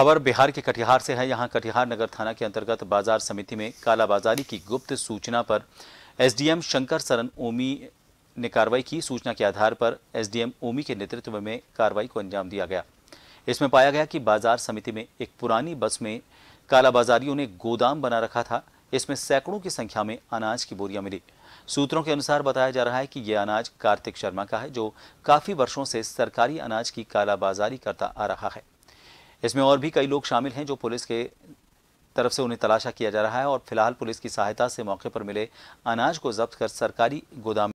खबर बिहार के कटिहार से है यहाँ कटिहार नगर थाना के अंतर्गत बाजार समिति में कालाबाजारी की गुप्त सूचना पर एसडीएम शंकर सरन ओमी ने कार्रवाई की सूचना के आधार पर एसडीएम ओमी के नेतृत्व में कार्रवाई को अंजाम दिया गया इसमें पाया गया कि बाजार समिति में एक पुरानी बस में कालाबाजारियों ने गोदाम बना रखा था इसमें सैकड़ों की संख्या में अनाज की बोरियां मिली सूत्रों के अनुसार बताया जा रहा है कि यह अनाज कार्तिक शर्मा का है जो काफी वर्षों से सरकारी अनाज की कालाबाजारी करता आ रहा है इसमें और भी कई लोग शामिल हैं जो पुलिस के तरफ से उन्हें तलाशा किया जा रहा है और फिलहाल पुलिस की सहायता से मौके पर मिले अनाज को जब्त कर सरकारी गोदाम